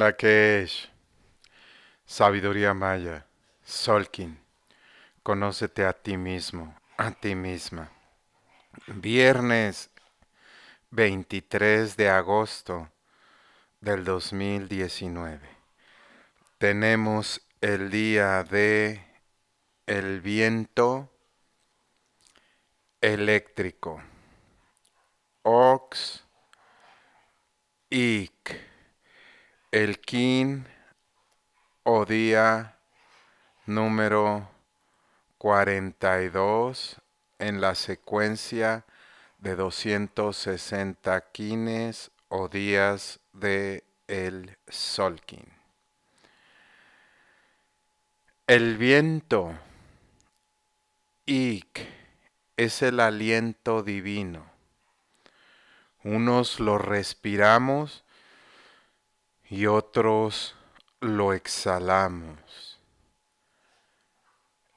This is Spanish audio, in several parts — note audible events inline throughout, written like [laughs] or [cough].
Lakesh, sabiduría maya, Solkin, conócete a ti mismo, a ti misma. Viernes 23 de agosto del 2019. Tenemos el día de el viento eléctrico. Ox. Ic el kin o día número 42 en la secuencia de 260 quines o días de el solkin. El viento, ik, es el aliento divino. Unos lo respiramos y otros lo exhalamos.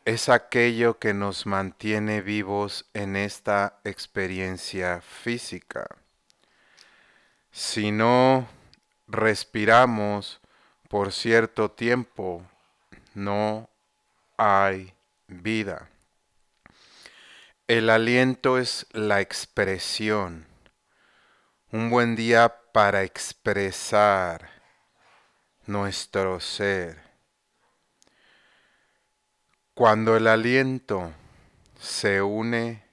Es aquello que nos mantiene vivos en esta experiencia física. Si no respiramos por cierto tiempo, no hay vida. El aliento es la expresión. Un buen día para expresar nuestro ser. Cuando el aliento se une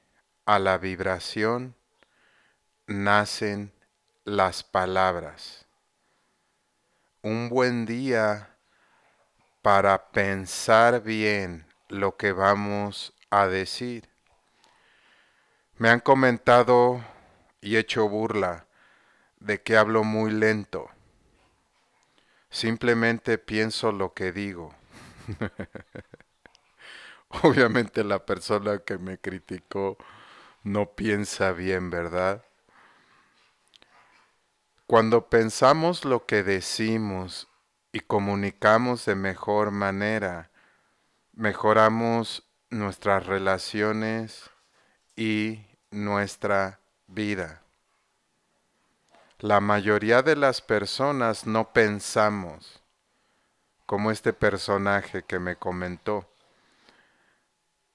a la vibración, nacen las palabras. Un buen día para pensar bien lo que vamos a decir. Me han comentado y hecho burla de que hablo muy lento. Simplemente pienso lo que digo. [laughs] Obviamente la persona que me criticó no piensa bien, ¿verdad? Cuando pensamos lo que decimos y comunicamos de mejor manera, mejoramos nuestras relaciones y nuestra vida la mayoría de las personas no pensamos, como este personaje que me comentó.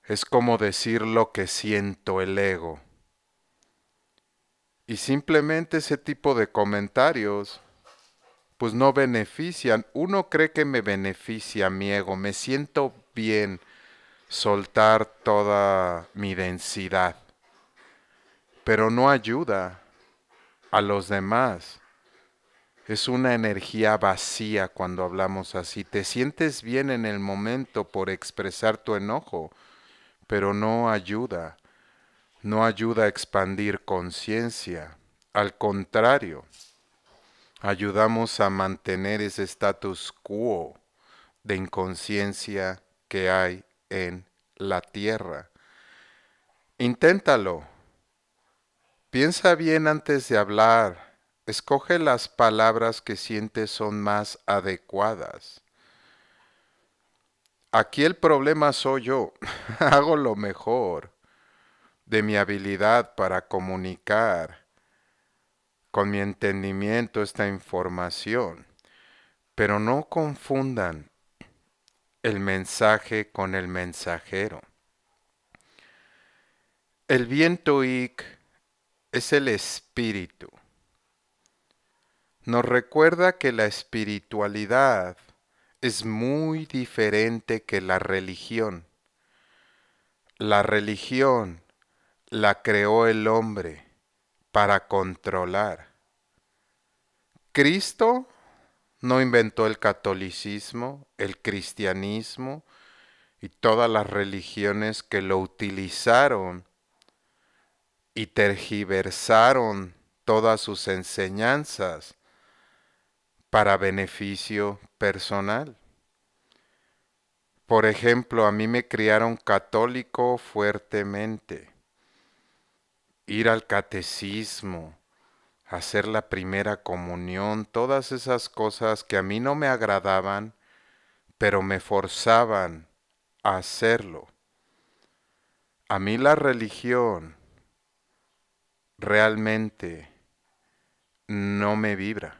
Es como decir lo que siento el ego. Y simplemente ese tipo de comentarios pues no benefician. Uno cree que me beneficia mi ego, me siento bien soltar toda mi densidad, pero no ayuda a los demás. Es una energía vacía cuando hablamos así. Te sientes bien en el momento por expresar tu enojo, pero no ayuda. No ayuda a expandir conciencia. Al contrario, ayudamos a mantener ese status quo de inconsciencia que hay en la tierra. Inténtalo. Piensa bien antes de hablar. Escoge las palabras que sientes son más adecuadas. Aquí el problema soy yo. [laughs] Hago lo mejor de mi habilidad para comunicar con mi entendimiento esta información. Pero no confundan el mensaje con el mensajero. El viento Ic es el espíritu. Nos recuerda que la espiritualidad es muy diferente que la religión. La religión la creó el hombre para controlar. Cristo no inventó el catolicismo, el cristianismo y todas las religiones que lo utilizaron y tergiversaron todas sus enseñanzas para beneficio personal. Por ejemplo, a mí me criaron católico fuertemente. Ir al catecismo, hacer la primera comunión, todas esas cosas que a mí no me agradaban, pero me forzaban a hacerlo. A mí la religión realmente no me vibra.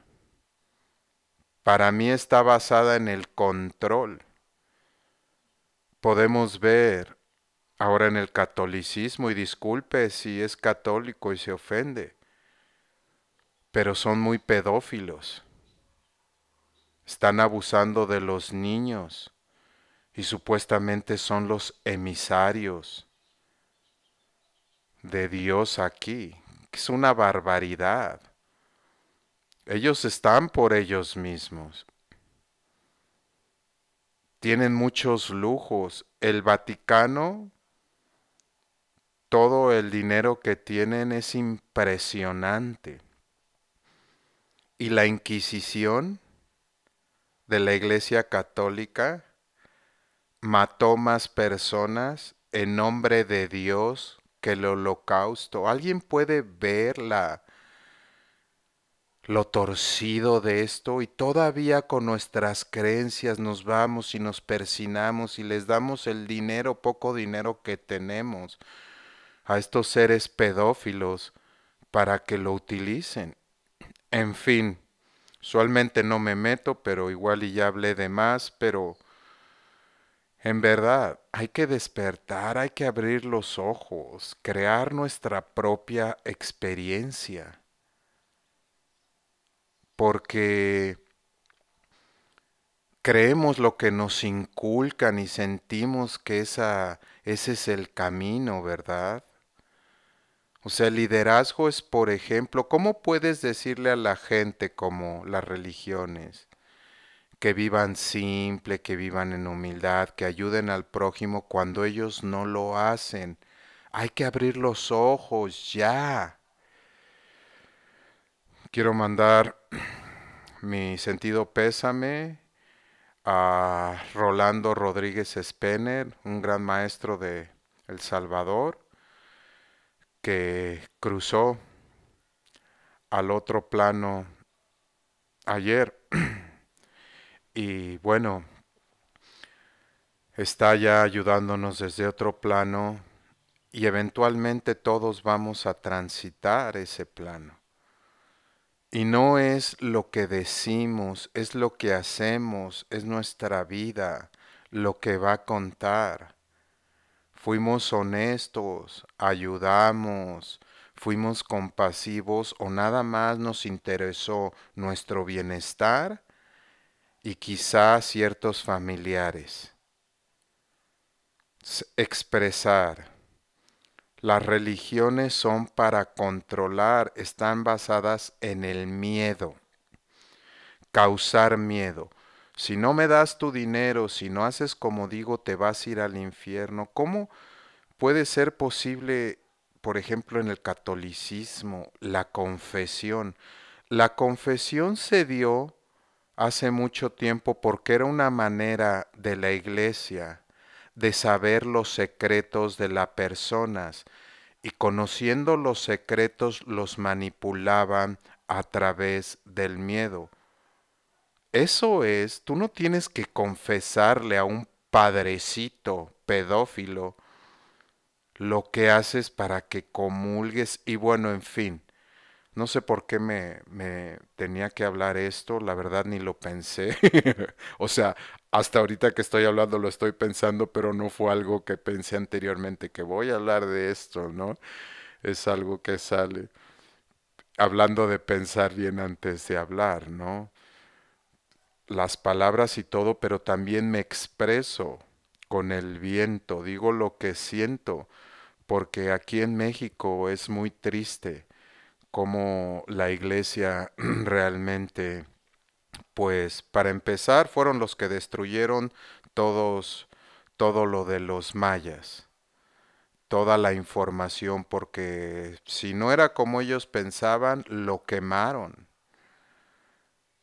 Para mí está basada en el control. Podemos ver ahora en el catolicismo, y disculpe si es católico y se ofende, pero son muy pedófilos. Están abusando de los niños y supuestamente son los emisarios de Dios aquí es una barbaridad. Ellos están por ellos mismos. Tienen muchos lujos. El Vaticano, todo el dinero que tienen es impresionante. Y la Inquisición de la Iglesia Católica mató más personas en nombre de Dios el holocausto. ¿Alguien puede ver la, lo torcido de esto? Y todavía con nuestras creencias nos vamos y nos persinamos y les damos el dinero, poco dinero que tenemos a estos seres pedófilos para que lo utilicen. En fin, usualmente no me meto, pero igual y ya hablé de más, pero en verdad, hay que despertar, hay que abrir los ojos, crear nuestra propia experiencia. Porque creemos lo que nos inculcan y sentimos que esa, ese es el camino, ¿verdad? O sea, el liderazgo es, por ejemplo, ¿cómo puedes decirle a la gente como las religiones? que vivan simple, que vivan en humildad, que ayuden al prójimo cuando ellos no lo hacen. Hay que abrir los ojos ya. Quiero mandar [clears throat] mi sentido pésame a Rolando Rodríguez Spener, un gran maestro de El Salvador, que cruzó al otro plano ayer. [clears throat] y bueno, está ya ayudándonos desde otro plano y eventualmente todos vamos a transitar ese plano. Y no es lo que decimos, es lo que hacemos, es nuestra vida lo que va a contar. Fuimos honestos, ayudamos, fuimos compasivos o nada más nos interesó nuestro bienestar y quizá ciertos familiares. Expresar. Las religiones son para controlar, están basadas en el miedo, causar miedo. Si no me das tu dinero, si no haces como digo, te vas a ir al infierno. ¿Cómo puede ser posible, por ejemplo, en el catolicismo, la confesión? La confesión se dio hace mucho tiempo porque era una manera de la iglesia de saber los secretos de las personas y conociendo los secretos los manipulaban a través del miedo. Eso es, tú no tienes que confesarle a un padrecito pedófilo lo que haces para que comulgues y bueno, en fin, no sé por qué me, tenía que hablar esto, la verdad ni lo pensé. [laughs] o sea, hasta ahorita que estoy hablando lo estoy pensando, pero no fue algo que pensé anteriormente, que voy a hablar de esto, ¿no? Es algo que sale. Hablando de pensar bien antes de hablar, ¿no? Las palabras y todo, pero también me expreso con el viento, digo lo que siento, porque aquí en México es muy triste cómo la iglesia [clears throat] realmente, pues para empezar, fueron los que destruyeron todos, todo lo de los mayas, toda la información, porque si no era como ellos pensaban, lo quemaron.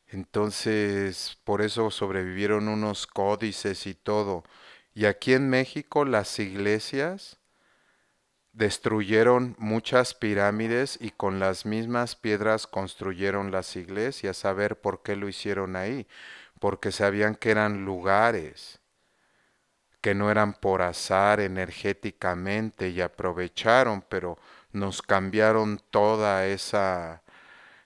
Entonces, por eso sobrevivieron unos códices y todo. Y aquí en México las iglesias destruyeron muchas pirámides y con las mismas piedras construyeron las iglesias, a ver por qué lo hicieron ahí, porque sabían que eran lugares que no eran por azar energéticamente y aprovecharon, pero nos cambiaron toda esa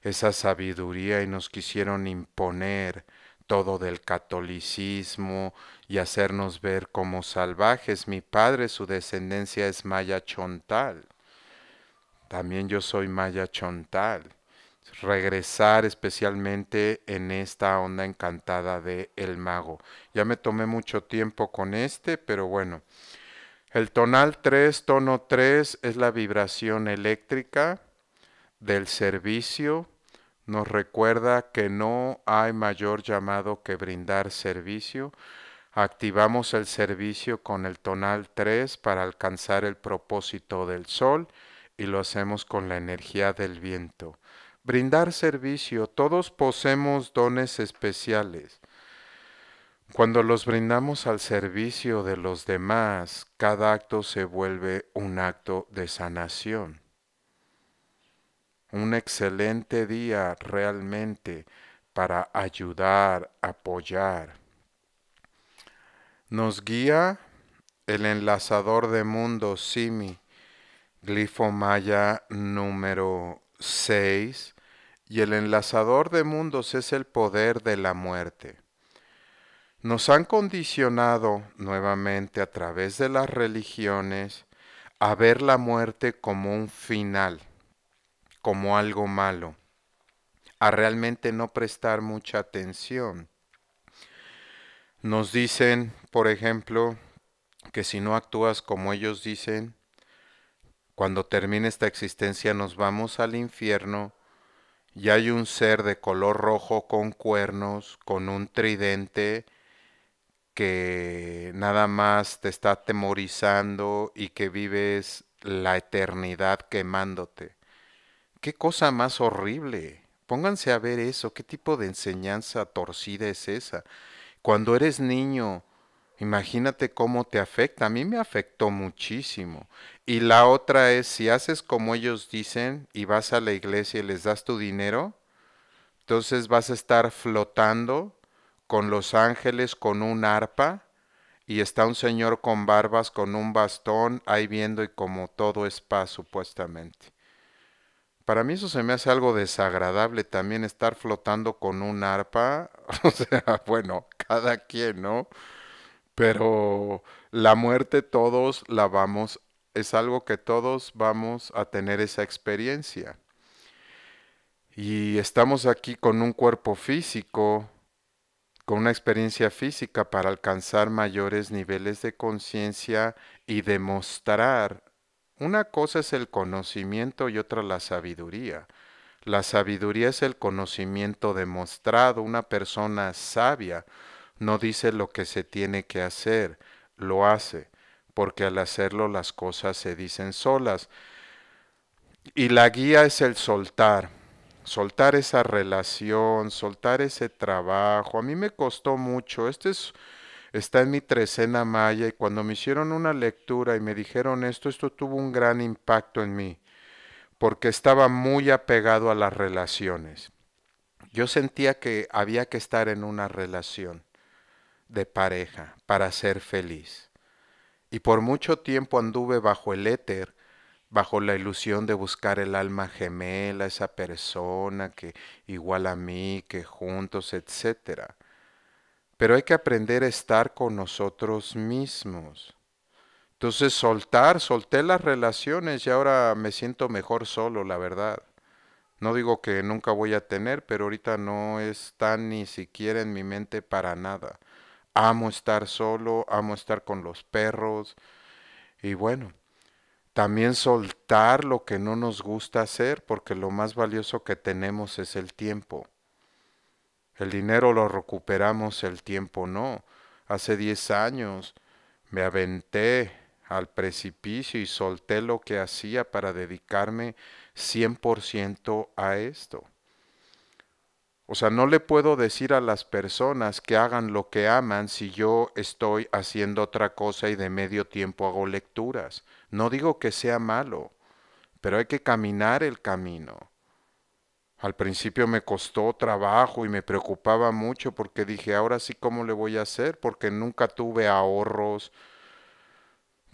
esa sabiduría y nos quisieron imponer todo del catolicismo y hacernos ver como salvajes. Mi padre, su descendencia es maya chontal. También yo soy maya chontal. Regresar especialmente en esta onda encantada de El Mago. Ya me tomé mucho tiempo con este, pero bueno. El tonal 3, tono 3, es la vibración eléctrica del servicio nos recuerda que no hay mayor llamado que brindar servicio. Activamos el servicio con el tonal 3 para alcanzar el propósito del sol y lo hacemos con la energía del viento. Brindar servicio, todos poseemos dones especiales. Cuando los brindamos al servicio de los demás, cada acto se vuelve un acto de sanación un excelente día realmente para ayudar, apoyar. Nos guía el enlazador de mundos Simi, glifo maya número 6, y el enlazador de mundos es el poder de la muerte. Nos han condicionado nuevamente a través de las religiones a ver la muerte como un final como algo malo, a realmente no prestar mucha atención. Nos dicen, por ejemplo, que si no actúas como ellos dicen, cuando termine esta existencia nos vamos al infierno y hay un ser de color rojo con cuernos, con un tridente, que nada más te está atemorizando y que vives la eternidad quemándote. Qué cosa más horrible. Pónganse a ver eso, qué tipo de enseñanza torcida es esa. Cuando eres niño, imagínate cómo te afecta. A mí me afectó muchísimo. Y la otra es, si haces como ellos dicen y vas a la iglesia y les das tu dinero, entonces vas a estar flotando con los ángeles, con un arpa, y está un señor con barbas, con un bastón, ahí viendo y como todo es paz supuestamente. Para mí eso se me hace algo desagradable también estar flotando con un arpa. [laughs] O sea, bueno, cada quien, ¿no? Pero la muerte todos la vamos, es algo que todos vamos a tener esa experiencia. Y estamos aquí con un cuerpo físico, con una experiencia física para alcanzar mayores niveles de conciencia y demostrar una cosa es el conocimiento y otra la sabiduría. La sabiduría es el conocimiento demostrado. Una persona sabia no dice lo que se tiene que hacer, lo hace, porque al hacerlo las cosas se dicen solas. Y la guía es el soltar, soltar esa relación, soltar ese trabajo. A mí me costó mucho. Este es está en mi trecena maya y cuando me hicieron una lectura y me dijeron esto, esto tuvo un gran impacto en mí, porque estaba muy apegado a las relaciones. Yo sentía que había que estar en una relación de pareja para ser feliz. Y por mucho tiempo anduve bajo el éter, bajo la ilusión de buscar el alma gemela, esa persona que igual a mí, que juntos, etcétera pero hay que aprender a estar con nosotros mismos. Entonces soltar, solté las relaciones y ahora me siento mejor solo, la verdad. No digo que nunca voy a tener, pero ahorita no está ni siquiera en mi mente para nada. Amo estar solo, amo estar con los perros. Y bueno, también soltar lo que no nos gusta hacer, porque lo más valioso que tenemos es el tiempo. El dinero lo recuperamos, el tiempo no. Hace 10 años me aventé al precipicio y solté lo que hacía para dedicarme 100% a esto. O sea, no le puedo decir a las personas que hagan lo que aman si yo estoy haciendo otra cosa y de medio tiempo hago lecturas. No digo que sea malo, pero hay que caminar el camino. Al principio me costó trabajo y me preocupaba mucho porque dije, ahora sí, ¿cómo le voy a hacer? Porque nunca tuve ahorros.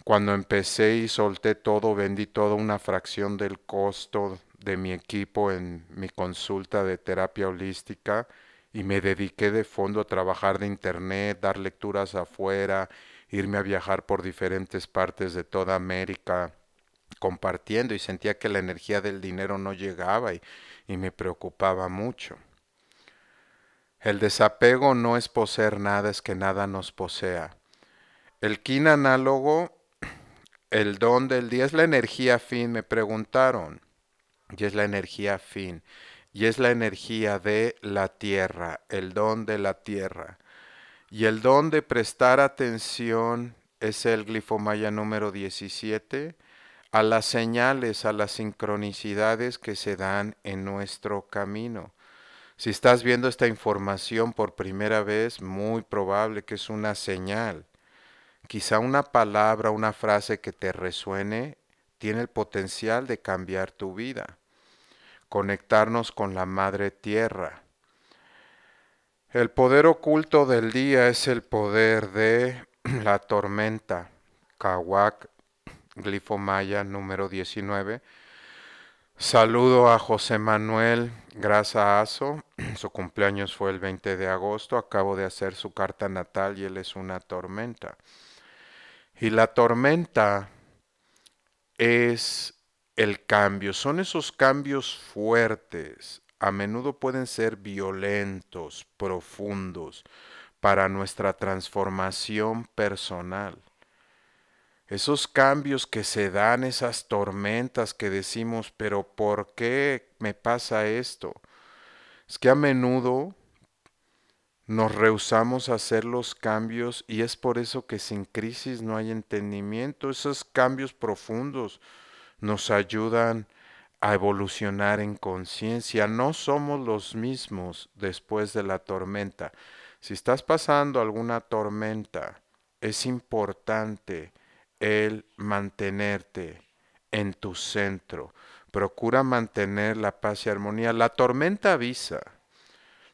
Cuando empecé y solté todo, vendí toda una fracción del costo de mi equipo en mi consulta de terapia holística y me dediqué de fondo a trabajar de internet, dar lecturas afuera, irme a viajar por diferentes partes de toda América compartiendo y sentía que la energía del dinero no llegaba y, me preocupaba mucho. El desapego no es poseer nada, es que nada nos posea. El kin análogo, [clears throat] el don del día, es la energía fin, me preguntaron. Y es la energía fin. Y es la energía de la tierra, el don de la tierra. Y el don de prestar atención es el glifomaya número 17 a las señales, a las sincronicidades que se dan en nuestro camino. Si estás viendo esta información por primera vez, muy probable que es una señal. Quizá una palabra, una frase que te resuene, tiene el potencial de cambiar tu vida. Conectarnos con la Madre Tierra. El poder oculto del día es el poder de [clears throat] la tormenta, Kawak maya número 19. Saludo a José Manuel Grasa Aso. [clears throat] Su cumpleaños fue el 20 de agosto. Acabo de hacer su carta natal y él es una tormenta. Y la tormenta es el cambio. Son esos cambios fuertes. A menudo pueden ser violentos, profundos, para nuestra transformación personal esos cambios que se dan, esas tormentas que decimos, pero ¿por qué me pasa esto? Es que a menudo nos rehusamos a hacer los cambios y es por eso que sin crisis no hay entendimiento. Esos cambios profundos nos ayudan a evolucionar en conciencia. No somos los mismos después de la tormenta. Si estás pasando alguna tormenta, es importante el mantenerte en tu centro. Procura mantener la paz y armonía. La tormenta avisa.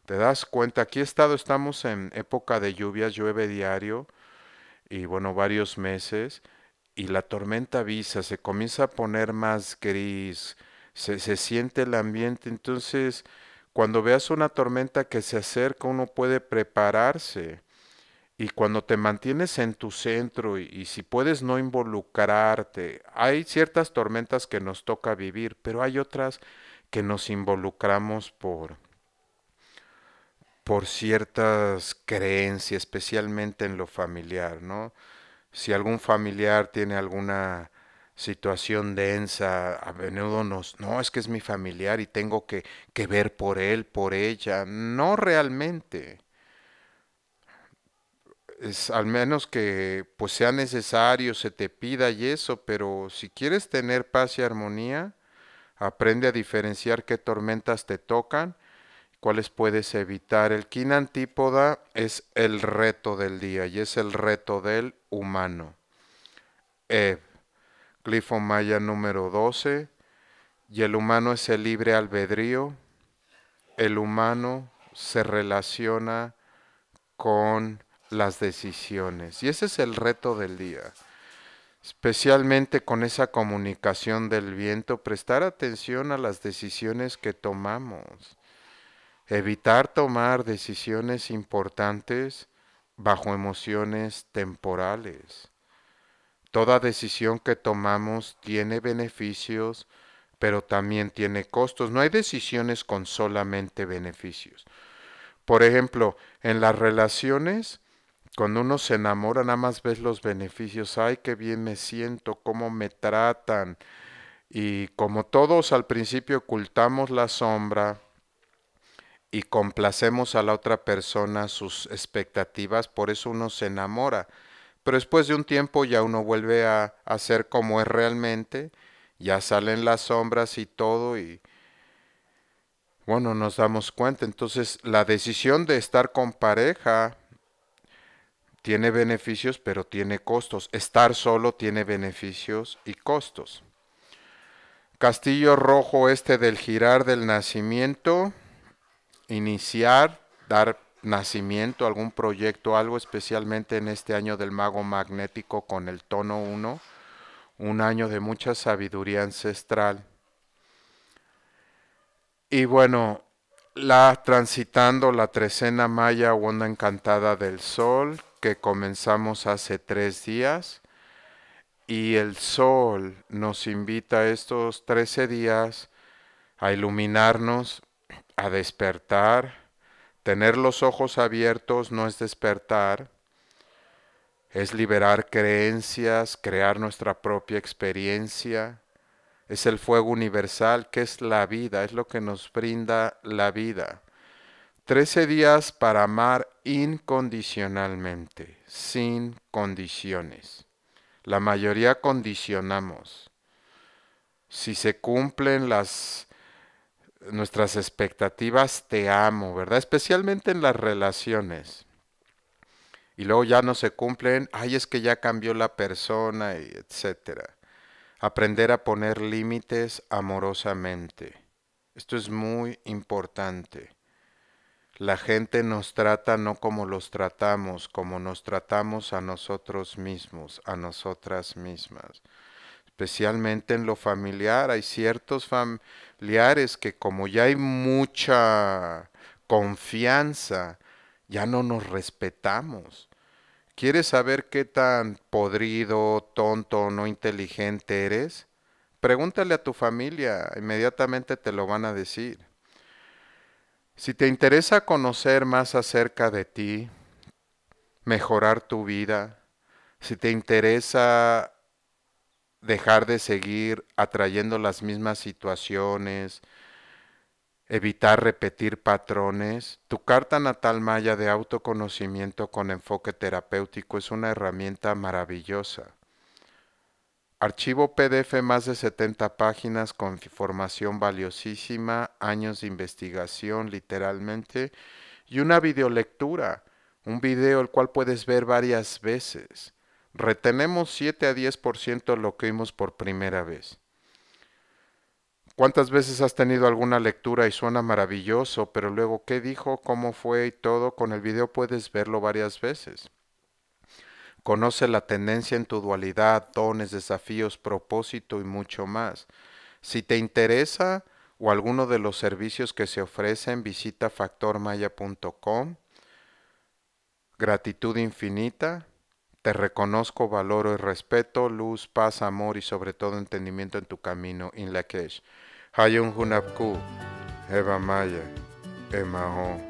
Te das cuenta, aquí estado, estamos en época de lluvias, llueve diario y bueno, varios meses, y la tormenta avisa, se comienza a poner más gris, se siente el ambiente, entonces cuando veas una tormenta que se acerca uno puede prepararse y cuando te mantienes en tu centro y, si puedes no involucrarte, hay ciertas tormentas que nos toca vivir, pero hay otras que nos involucramos por, por ciertas creencias, especialmente en lo familiar, ¿no? Si algún familiar tiene alguna situación densa, a menudo nos, no, es que es mi familiar y tengo que, que ver por él, por ella. No realmente al menos que pues sea necesario, se te pida y eso, pero si quieres tener paz y armonía, aprende a diferenciar qué tormentas te tocan, cuáles puedes evitar. El kin antípoda es el reto del día y es el reto del humano. Ev, glifo maya número 12, y el humano es el libre albedrío. El humano se relaciona con las decisiones. Y ese es el reto del día. Especialmente con esa comunicación del viento, prestar atención a las decisiones que tomamos. Evitar tomar decisiones importantes bajo emociones temporales. Toda decisión que tomamos tiene beneficios, pero también tiene costos. No hay decisiones con solamente beneficios. Por ejemplo, en las relaciones, cuando uno se enamora, nada más ves los beneficios. Ay, qué bien me siento, cómo me tratan. Y como todos al principio ocultamos la sombra y complacemos a la otra persona sus expectativas, por eso uno se enamora. Pero después de un tiempo ya uno vuelve a, a ser como es realmente, ya salen las sombras y todo y bueno, nos damos cuenta. Entonces la decisión de estar con pareja tiene beneficios, pero tiene costos. Estar solo tiene beneficios y costos. Castillo Rojo este del girar del nacimiento, iniciar, dar nacimiento, algún proyecto, algo especialmente en este año del mago magnético con el tono 1, un año de mucha sabiduría ancestral. Y bueno, la transitando la trecena maya o onda encantada del sol que comenzamos hace tres días y el sol nos invita estos trece días a iluminarnos, a despertar. Tener los ojos abiertos no es despertar, es liberar creencias, crear nuestra propia experiencia es el fuego universal que es la vida, es lo que nos brinda la vida. Trece días para amar incondicionalmente, sin condiciones. La mayoría condicionamos. Si se cumplen las nuestras expectativas, te amo, ¿verdad? Especialmente en las relaciones. Y luego ya no se cumplen, ay, es que ya cambió la persona, y etcétera. Aprender a poner límites amorosamente. Esto es muy importante. La gente nos trata no como los tratamos, como nos tratamos a nosotros mismos, a nosotras mismas. Especialmente en lo familiar, hay ciertos familiares que como ya hay mucha confianza, ya no nos respetamos. ¿Quieres saber qué tan podrido, tonto no inteligente eres? Pregúntale a tu familia, inmediatamente te lo van a decir. Si te interesa conocer más acerca de ti, mejorar tu vida, si te interesa dejar de seguir atrayendo las mismas situaciones, evitar repetir patrones. Tu carta natal maya de autoconocimiento con enfoque terapéutico es una herramienta maravillosa. Archivo PDF más de 70 páginas con información valiosísima, años de investigación literalmente y una videolectura, un video el cual puedes ver varias veces. Retenemos 7 a 10% lo que vimos por primera vez. ¿Cuántas veces has tenido alguna lectura y suena maravilloso, pero luego qué dijo, cómo fue y todo? Con el video puedes verlo varias veces. Conoce la tendencia en tu dualidad, dones, desafíos, propósito y mucho más. Si te interesa o alguno de los servicios que se ofrecen, visita factormaya.com. Gratitud infinita. Te reconozco, valoro y respeto, luz, paz, amor y sobre todo entendimiento en tu camino, in es Hayun Hunapku, Eva Maya, Emao.